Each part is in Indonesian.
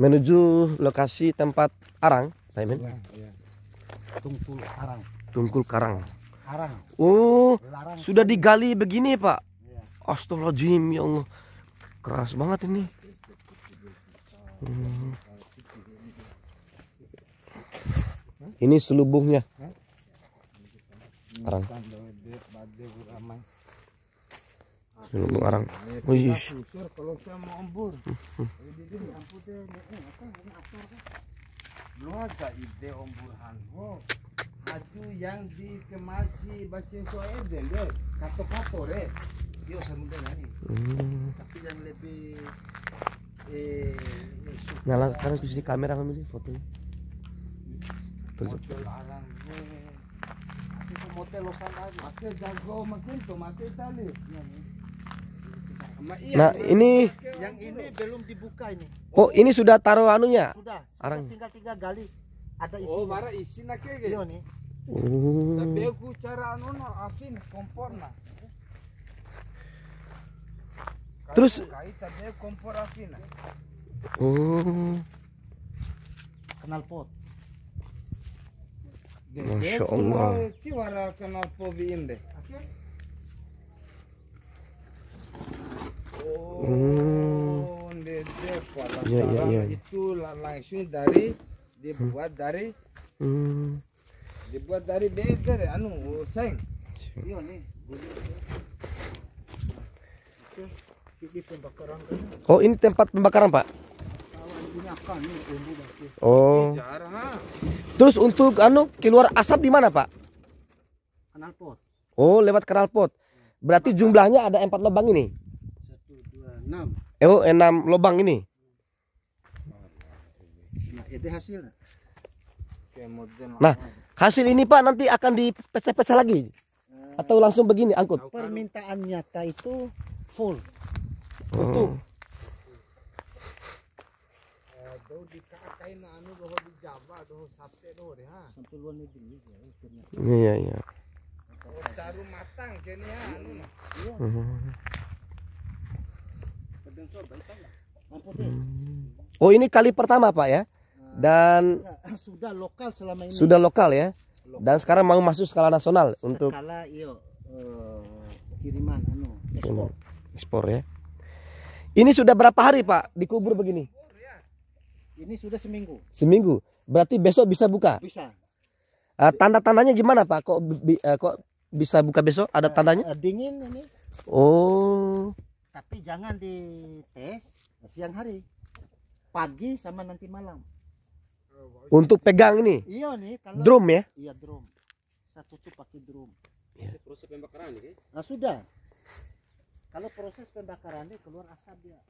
Menuju lokasi tempat arang, Pak Imin. Ya, ya. Tungkul arang. Tungkul karang. Arang. Oh, Larang. sudah digali begini, Pak. Ya. Astagfirullahaladzim, ya Allah. Keras banget ini. Hmm. Ini selubungnya. Arang. Lubang arang. Wih. Kalau saya mau embur. Keluarga ide Aku Aju yang dikemasi basin soeden deh. Kato-kato deh. Dia usah nani. Tapi yang lebih eh, eh nyala kunci kamera kami sih Foto. arang Tapi model losan aja. jago makin tuh mati tali. Iya, iya. Iya. Nah, ini yang ini belum dibuka ini. Oh, ini sudah taruh anunya? Sudah. Arang. Tinggal tiga gali ada isi. Oh, bara isi nak ke? Iya Oh. Tapi aku cara anu no afin kompor nah. Terus tapi kompor afin. Oh. Kenal pot. Masya Allah. Kita kenal pot biin deh. Oh, hmm. Iya, iya, iya, itu langsung dari dibuat dari hmm. dibuat dari beker anu seng. Iya nih. Kan? Oh ini tempat pembakaran pak? Kan, oh. Ah. Terus untuk anu keluar asap di mana pak? Kanal pot. Oh lewat kanal pot. Berarti jumlahnya ada empat lubang ini? enam eh, oh enam lubang ini nah, nah, hasil ini pak nanti akan dipecah-pecah lagi atau langsung begini angkut permintaan nyata itu full Iya iya. Oh, matang ya, anu. iya. Oh ini kali pertama pak ya? Dan sudah lokal selama ini. Sudah lokal ya. Dan sekarang mau masuk skala nasional skala, untuk. Skala iyo uh, eh, kiriman anu ekspor. Anu, ekspor ya. Ini sudah berapa hari pak dikubur begini? Ini sudah seminggu. Seminggu. Berarti besok bisa buka? Bisa. Uh, tanda-tandanya gimana pak? Kok bi, uh, kok bisa buka besok? Ada tandanya? Uh, dingin ini. Oh tapi jangan di dites siang hari pagi sama nanti malam untuk pegang ini iya nih kalau drum ya iya drum satu tuh pakai drum ya. proses pembakaran nih nah sudah kalau proses pembakaran ini keluar asap dia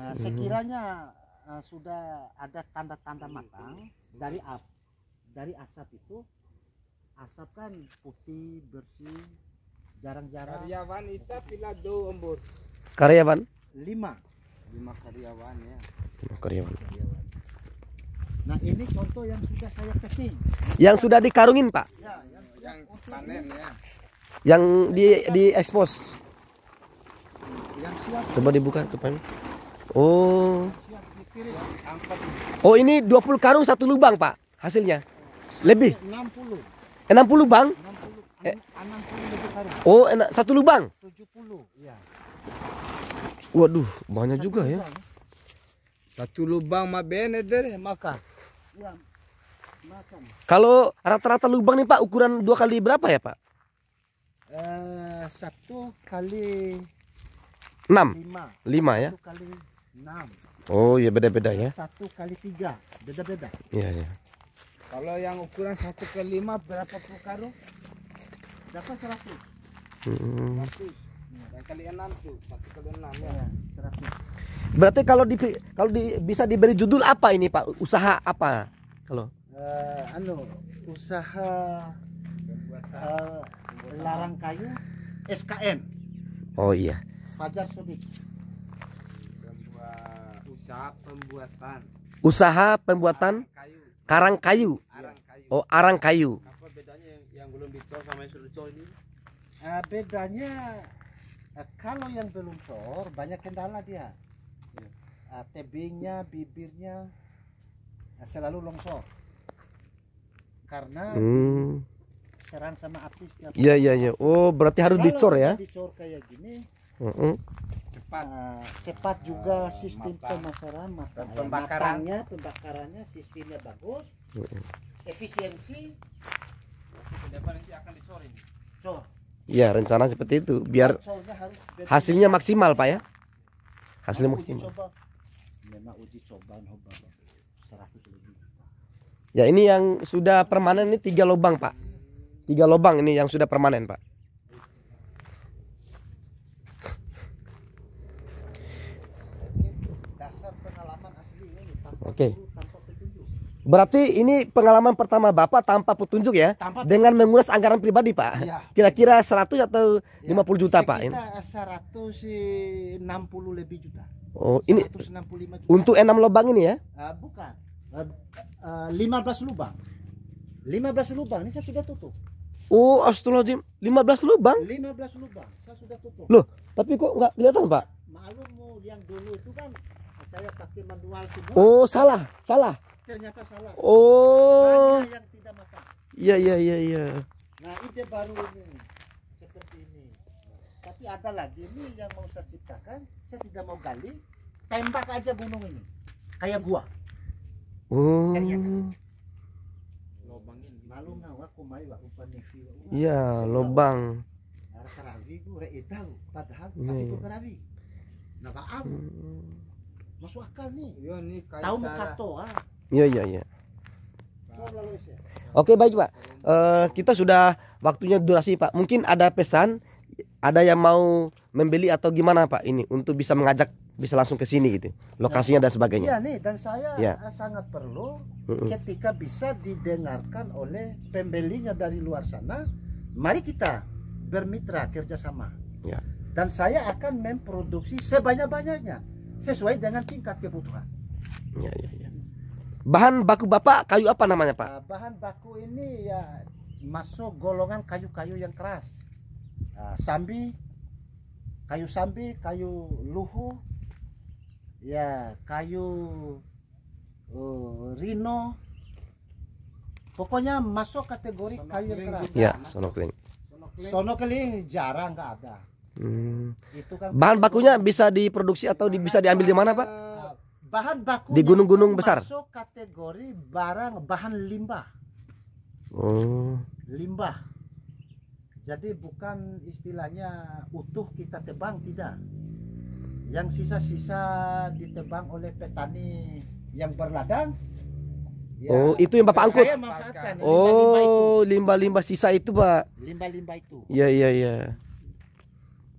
nah, sekiranya uh, sudah ada tanda-tanda matang dari ap dari asap itu asap kan putih bersih jarang-jarang karyawan itu pila do embur karyawan lima lima karyawan ya lima karyawan nah ini contoh yang sudah saya kasih. yang sudah dikarungin pak ya, yang, yang panen ya yang di di ekspos coba dibuka Pak. oh oh ini 20 karung satu lubang pak hasilnya lebih 60 60 bang Eh. Oh, enak satu lubang. Iya. Waduh, banyak juga ya. Satu lubang mah benar iya, makan. Kalau rata-rata lubang nih Pak, ukuran dua kali berapa ya Pak? Eh, satu kali enam lima, ya oh ya beda beda ya satu kali tiga beda beda iya ya kalau yang ukuran satu kali lima berapa puluh karung Berapa Hmm. Berarti kalau di kalau di, bisa diberi judul apa ini Pak? Usaha apa? Kalau uh, anu usaha uh, larang kayu SKM. Oh iya. Fajar Sudik. Usaha pembuatan. Usaha pembuatan karang kayu. Karang kayu. Oh, arang kayu belum dicor sama yang sudah dicor ini? Uh, bedanya uh, kalau yang belum cor banyak kendala dia. Yeah. Uh, tebingnya, bibirnya uh, selalu longsor. Karena hmm. serang sama api setiap Iya, iya, iya. Oh, berarti harus kalau dicor ya? Dicor kayak gini. Uh -uh. cepat uh, cepat juga uh, sistem pemasaran pembakarannya pembakarannya sistemnya bagus uh -uh. efisiensi Ya rencana seperti itu biar hasilnya maksimal pak ya hasilnya maksimal. Ya ini yang sudah permanen ini tiga lubang pak, tiga lubang ini yang sudah permanen pak. Oke. Okay. Berarti ini pengalaman pertama Bapak tanpa petunjuk ya tanpa dengan menguras anggaran pribadi, Pak. Iya. Kira-kira ya. 100 atau ya. 50 juta, Pak? Ini 160 lebih juta. Oh, ini juta. untuk enam lubang ini ya? Uh, bukan. Uh, uh, 15 lubang. 15 lubang ini saya sudah tutup. Oh, astagfirullahaladzim. 15 lubang? 15 lubang. Saya sudah tutup. Loh, tapi kok nggak kelihatan, Pak? Maklum yang dulu itu kan saya pakai manual semua. Oh, salah, salah ternyata salah. Oh. Banyak yang tidak Iya iya iya iya. Nah ide baru ini seperti ini. Tapi ada lagi ini yang mau saya ciptakan. Saya tidak mau gali. Tembak aja gunung ini. Kayak gua. Oh. Gitu. Iya, lubang eh, tahu padahal Nah, Masuk akal nih. Iya, tahu ah. Iya iya iya. Oke baik pak, uh, kita sudah waktunya durasi pak. Mungkin ada pesan, ada yang mau membeli atau gimana pak ini untuk bisa mengajak bisa langsung ke sini gitu, lokasinya dan sebagainya. Iya nih dan saya ya. sangat perlu ketika bisa didengarkan oleh pembelinya dari luar sana. Mari kita bermitra kerjasama. Ya. Dan saya akan memproduksi sebanyak banyaknya sesuai dengan tingkat kebutuhan. Iya iya. ya. Bahan baku Bapak kayu apa namanya, Pak? Ah, bahan baku ini ya masuk golongan kayu-kayu yang keras. Ah, sambi, kayu sambi, kayu luhu, ya kayu uh, rino. Pokoknya masuk kategori sono kayu yang keras. Ya, sono sono Sonokling jarang nggak ada. Hmm. Itu kan bahan bakunya bisa diproduksi atau bisa diambil di mana, Pak? bahan baku di gunung-gunung besar masuk kategori barang bahan limbah oh limbah jadi bukan istilahnya utuh kita tebang tidak yang sisa-sisa ditebang oleh petani yang berladang Ya, oh, itu yang Bapak angkut. Saya Oh, limbah-limbah sisa itu, Pak. Limbah-limbah itu. Iya, iya, iya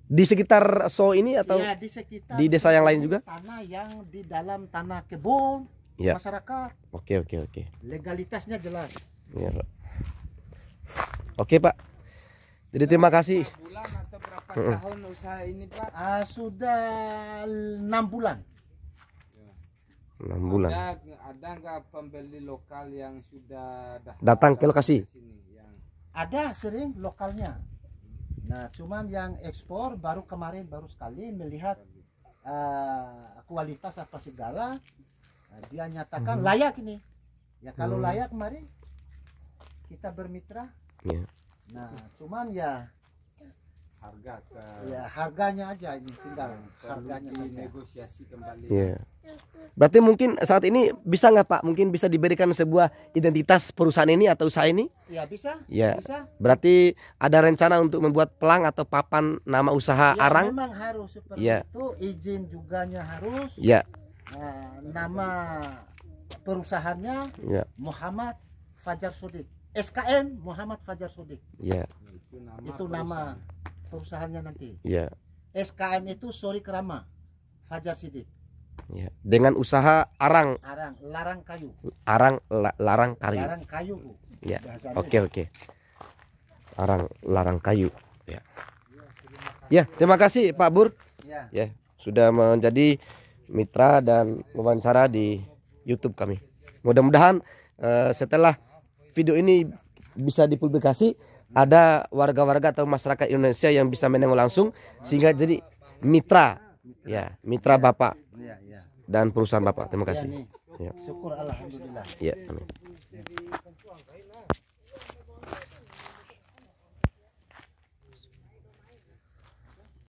di sekitar So ini atau ya, di, sekitar di desa yang lain juga? Tanah yang di dalam tanah kebun ya. masyarakat. Oke oke oke. Legalitasnya jelas. Ya, Pak. Oke Pak. Jadi terima kasih. Bulan atau berapa mm -mm. tahun usaha ini Pak? Uh, sudah enam bulan. Enam ya. bulan. Ada, nggak pembeli lokal yang sudah datang, datang ke lokasi? sini, yang... Ada sering lokalnya Nah, cuman yang ekspor baru kemarin baru sekali melihat uh, kualitas apa segala uh, dia nyatakan hmm. layak ini. Ya kalau hmm. layak mari kita bermitra. Yeah. Nah, cuman ya harga ke ya harganya aja ini tinggal harganya saja. negosiasi kembali ya. berarti mungkin saat ini bisa nggak pak mungkin bisa diberikan sebuah identitas perusahaan ini atau usaha ini ya bisa ya bisa. berarti ada rencana untuk membuat pelang atau papan nama usaha ya, arang memang harus seperti ya. itu izin juganya harus ya nama perusahaannya ya. Muhammad Fajar Sudik SKM Muhammad Fajar Sudik ya itu nama, itu nama perusahaannya nanti. Iya. SKM itu sorry Kerama, Fajar Sidik. Ya. Dengan usaha arang. Arang, larang kayu. Arang, la, larang kayu. Larang kayu. Ya. Oke oke. Arang, larang kayu. Ya. Ya, terima kasih Pak Bur. Ya. ya sudah menjadi mitra dan wawancara di YouTube kami. Mudah-mudahan uh, setelah video ini bisa dipublikasi ada warga-warga atau masyarakat Indonesia yang bisa menengok langsung sehingga jadi mitra ya mitra iya. Bapak iya, iya. dan perusahaan Bapak terima kasih syukur alhamdulillah